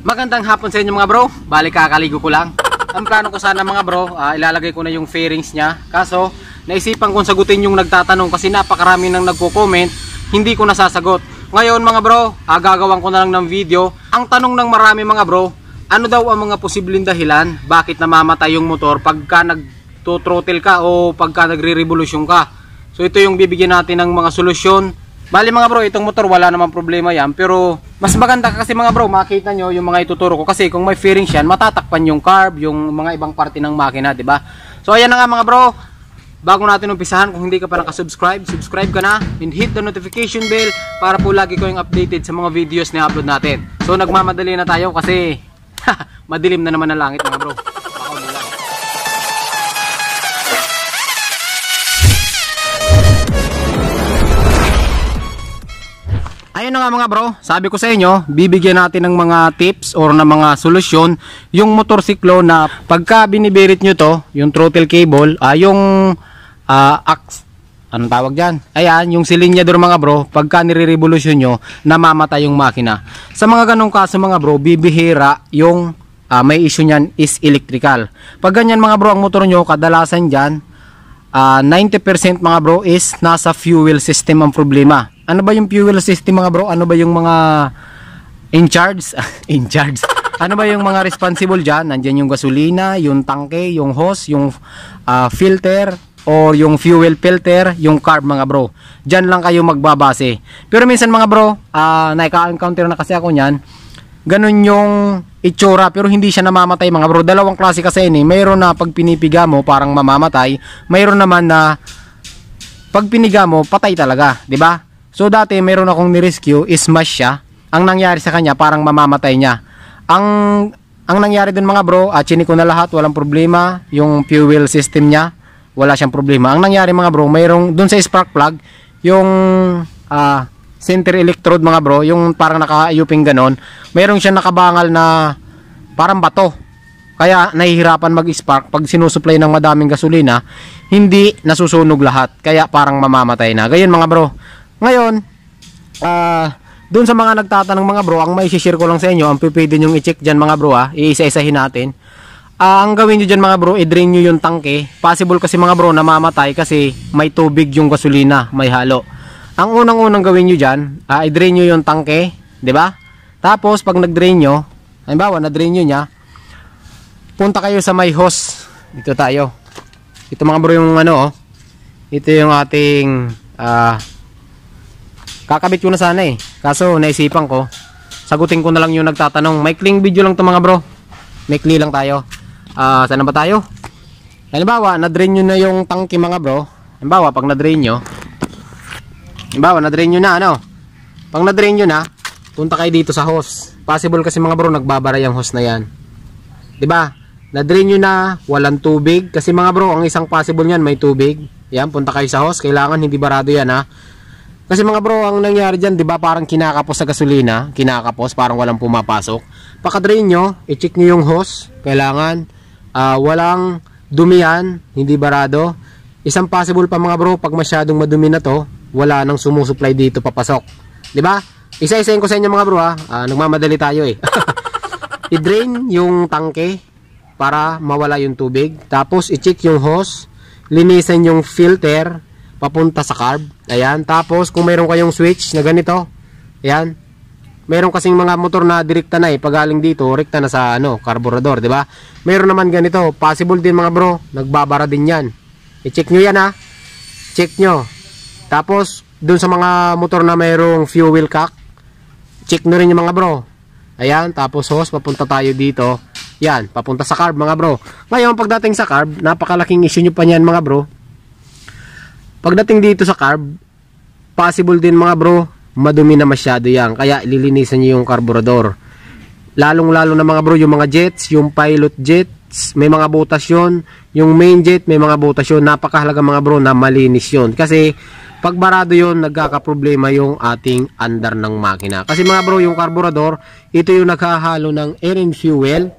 Magandang hapon sa inyo mga bro. Balik kakaligo ko lang. Ang plano ko sana mga bro, uh, ilalagay ko na yung fairings niya. Kaso, naisipan kong sagutin yung nagtatanong kasi napakarami nang nagko-comment, hindi ko nasasagot. Ngayon mga bro, uh, ko na lang ng video. Ang tanong ng marami mga bro, ano daw ang mga posibleng dahilan bakit namamatay yung motor pagka nagto-throttle ka o pagka nagre-revolution ka? So ito yung bibigyan natin ng mga solusyon Bali mga bro, itong motor wala naman problema yan pero mas maganda kasi mga bro, makita nyo yung mga ituturo ko kasi kung may fairings yan, matatakpan yung carb, yung mga ibang parte ng makina, di ba? So ayan na nga mga bro, bago natin umpisahan, kung hindi ka pa nakasubscribe, subscribe ka na and hit the notification bell para po lagi ko yung updated sa mga videos na upload natin. So nagmamadali na tayo kasi madilim na naman ang langit mga bro. Ayun na nga mga bro, sabi ko sa inyo, bibigyan natin ng mga tips or ng mga solusyon yung motorsiklo na pagka binibirit nyo to, yung throttle cable, ah, yung ah, ax, anong tawag dyan? Ayan, yung silinyador mga bro, pagka nire-revolution nyo, namamatay yung makina. Sa mga ganong kaso mga bro, bibihira yung ah, may issue nyan is electrical. Pag ganyan mga bro, ang motor nyo, kadalasan dyan, ah, 90% mga bro is nasa fuel system ang problema ano ba yung fuel system mga bro? Ano ba yung mga in charge? in charge? Ano ba yung mga responsible dyan? Nandiyan yung gasolina, yung tanke yung hose, yung uh, filter, or yung fuel filter, yung carb mga bro. Diyan lang kayo magbabase. Pero minsan mga bro, uh, naika-encounter na kasi ako niyan, ganun yung itsura pero hindi siya namamatay mga bro. Dalawang klase kasi ini, eh. mayroon na pag pinipiga mo parang mamamatay, mayroon naman na pag piniga mo patay talaga, 'di ba? So dati meron akong ni-rescue, ismash siya. Ang nangyari sa kanya parang mamamatay niya. Ang ang nangyari dun mga bro, at ah, chini ko na lahat, walang problema yung fuel system niya. Wala siyang problema. Ang nangyari mga bro, mayroong dun sa spark plug, yung ah, center electrode mga bro, yung parang nakaayuping ganon, mayroong siyang nakabangal na parang bato. Kaya nahihirapan mag-spark pag sinusupply ng madaming gasolina, hindi nasusunog lahat. Kaya parang mamamatay na. Gayon mga bro, ngayon, ah, uh, doon sa mga nagtatanong mga bro, ang mai-share ko lang sa inyo, ang pwede nyo i-check dyan mga bro ha, ah, iisa-isahin natin. Uh, ang gawin nyo dyan mga bro, i-drain nyo yung tangke. Possible kasi mga bro namamatay kasi may tubig yung gasolina, may halo. Ang unang-unang gawin nyo dyan, uh, i-drain nyo yung tangke, di ba? Tapos pag nag-drain nyo, halimbawa na-drain nyo niya, punta kayo sa may hose. Dito tayo. Ito mga bro yung ano oh. Ito yung ating ah uh, Kakabit ko na sana eh. Kaso naisipan ko, sagutin ko na lang yung nagtatanong. May cling video lang to mga bro. May clean lang tayo. Ah, uh, saan ba tayo? Halimbawa, na-drain nyo na yung tangke mga bro. Halimbawa, pag na-drain nyo, halimbawa, na-drain nyo na ano. Pag na-drain nyo na, punta kayo dito sa hose. Possible kasi mga bro, nagbabaray ang hose na yan. 'Di ba? Na-drain nyo na, walang tubig. Kasi mga bro, ang isang possible nyan, may tubig. Yan, punta kayo sa hose. Kailangan hindi barado yan ha. Kasi mga bro, ang nangyari diyan, di ba parang kinakapos sa gasolina, kinakapos, parang walang pumapasok. Paka-drain niyo, i-check niyo yung hose, kailangan, uh, walang dumihan, hindi barado. Isang possible pa mga bro, pag masyadong madumi na to, wala nang sumusuplay dito papasok. Di ba? isa isahin ko sa inyo mga bro ha, uh, nagmamadali tayo eh. i-drain yung tangke para mawala yung tubig. Tapos i-check yung hose, linisan yung filter, papunta sa carb. Ayan. Tapos, kung meron kayong switch na ganito, ayan. Meron kasing mga motor na direkta na eh. Pagaling dito, rekta na sa ano, carburetor, di ba? Meron naman ganito. Possible din mga bro. Nagbabara din yan. I-check nyo yan ha. Check nyo. Tapos, dun sa mga motor na mayroong fuel cock, check nyo rin yung mga bro. Ayan. Tapos, hose, papunta tayo dito. Yan, papunta sa carb mga bro. Ngayon, pagdating sa carb, napakalaking issue nyo pa niyan mga bro Pagdating dito sa carb, possible din mga bro, madumi na masyado yan. Kaya lilinisan nyo yung carburetor. Lalong-lalo na mga bro, yung mga jets, yung pilot jets, may mga butas yun. Yung main jet, may mga butas yun. Napakahalaga mga bro na malinis yun. Kasi pag barado yun, nagkakaproblema yung ating andar ng makina. Kasi mga bro, yung carburetor, ito yung naghahalo ng air and fuel.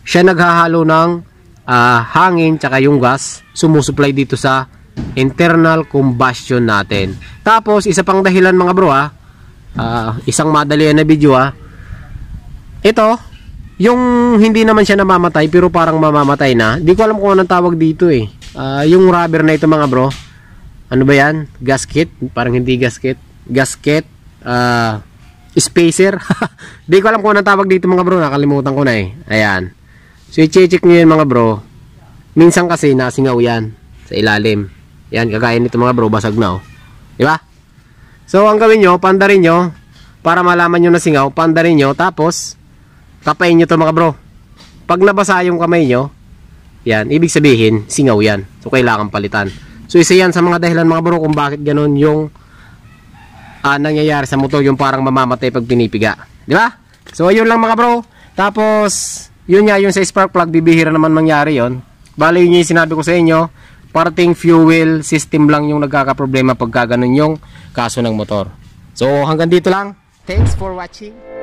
Siya naghahalo ng uh, hangin, tsaka yung gas. Sumusupply dito sa internal combustion natin. Tapos, isa pang dahilan mga bro ha, uh, isang madalian na video ha, ito, yung hindi naman siya namamatay pero parang mamamatay na, di ko alam kung anong tawag dito eh. Uh, yung rubber na ito mga bro, ano ba yan? Gasket? Parang hindi gasket. Gasket, uh, spacer. di ko alam kung anong tawag dito mga bro, nakalimutan ko na eh. Ayan. So, i-check nyo yan mga bro. Minsan kasi nasingaw yan sa ilalim. Yan, kagaya nito mga bro, basag na oh. Di ba? So, ang gawin nyo, panda rin nyo, para malaman nyo na singaw, panda rin nyo, tapos, kapain nyo to mga bro. Pag nabasa yung kamay nyo, yan, ibig sabihin, singaw yan. So, kailangan palitan. So, isa yan sa mga dahilan mga bro kung bakit ganun yung uh, nangyayari sa motor, yung parang mamamatay pag pinipiga. Di ba? So, ayun lang mga bro. Tapos, yun nga, yung sa spark plug, bibihira naman mangyari yon Bale, yun yung sinabi ko sa inyo parting fuel system lang yung nagkakaproblema pag gaganon yung kaso ng motor. So hanggang dito lang. Thanks for watching.